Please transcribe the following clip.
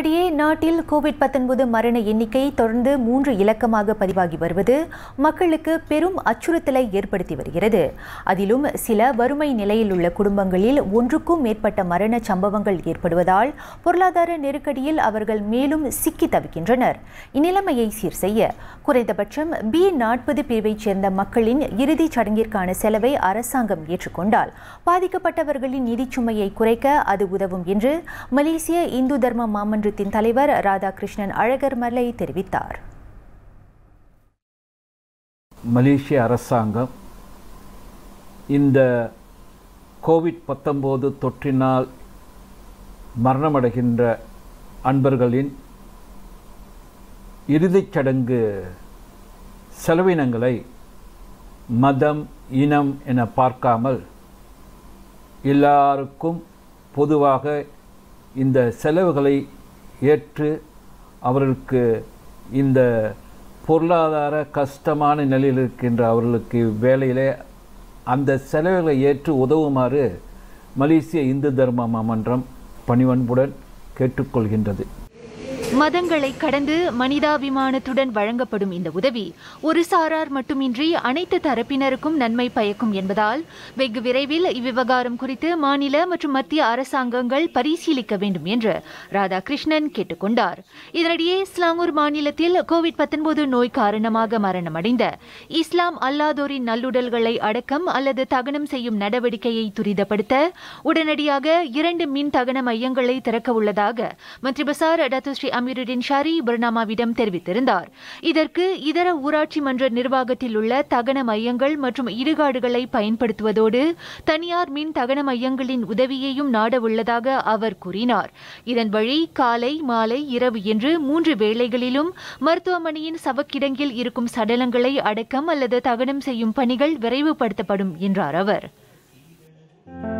இதனிடையே நாட்டில் கோவிட் மரண எண்ணிக்கை தொடர்ந்து மூன்று இலக்கமாக பதிவாகி வருவது மக்களுக்கு பெரும் அச்சுறுத்தலை ஏற்படுத்தி வருகிறது அதிலும் சில வறுமை நிலையில் உள்ள குடும்பங்களில் ஒன்றுக்கும் மேற்பட்ட மரண சம்பவங்கள் ஏற்படுவதால் பொருளாதார நெருக்கடியில் அவர்கள் மேலும் சிக்கி தவிக்கின்றனர் இந்நிலைமையை சீர் செய்ய குறைந்தபட்சம் பி நாற்பது பிரிவைச் சேர்ந்த மக்களின் இறுதிச் சடங்கிற்கான செலவை அரசாங்கம் ஏற்றுக்கொண்டால் பாதிக்கப்பட்டவர்களின் நிதி சுமையை குறைக்க அது உதவும் என்று மலேசிய இந்து தர்ம மாமன்ற அபிவிருத்தின் தலைவர் ராதாகிருஷ்ணன் அழகர் மலை தெரிவித்தார் மலேசிய அரசாங்கம் இந்த கோவிட் பத்தொம்போது தொற்றினால் மரணமடைகின்ற அன்பர்களின் இறுதிச் சடங்கு செலவினங்களை மதம் இனம் என பார்க்காமல் எல்லாருக்கும் பொதுவாக இந்த செலவுகளை ஏற்று அவர்களுக்கு இந்த பொருளாதார கஷ்டமான நிலையில் இருக்கின்ற அவர்களுக்கு வேலையிலே அந்த செலவுகளை ஏற்று உதவுமாறு மலேசிய இந்து தர்ம மன்றம் பணிவன்புடன் கேட்டுக்கொள்கின்றது மதங்களை கடந்து மனிதாபிமானத்துடன் வழங்கப்படும் இந்த உதவி ஒரு சாரார் மட்டுமின்றி அனைத்து தரப்பினருக்கும் நன்மை பயக்கும் என்பதால் வெகு விரைவில் இவ்விவகாரம் குறித்து மாநில மற்றும் மத்திய அரசாங்கங்கள் பரிசீலிக்க வேண்டும் என்று ராதாகிருஷ்ணன் கேட்டுக்கொண்டார் இதனிடையே இஸ்லாமூர் மாநிலத்தில் கோவிட் பத்தொன்பது நோய் காரணமாக மரணமடைந்த இஸ்லாம் அல்லாதோரின் நல்லுடல்களை அடக்கம் அல்லது தகனம் செய்யும் நடவடிக்கையை துரிதப்படுத்த உடனடியாக இரண்டு மின் தகன மையங்களை திறக்க உள்ளதாக மந்திரி பசார் டாக்டர் ஸ்ரீ அமீருடின் ஷரி பர்னாமாவிடம் தெரிவித்திருந்தார் இதற்கு இதர ஊராட்சி மன்ற நிர்வாகத்தில் உள்ள தகன மையங்கள் மற்றும் இடுகாடுகளை பயன்படுத்துவதோடு தனியார் மின் தகன மையங்களின் உதவியையும் நாடவுள்ளதாக அவர் கூறினார் இதன் வழி காலை மாலை இரவு என்று மூன்று வேளைகளிலும் மருத்துவமனையின் சவக்கிடங்கில் இருக்கும் சடலங்களை அடக்கம் அல்லது தகனம் செய்யும் பணிகள் விரைவுபடுத்தப்படும் என்றார் அவர் Thank you.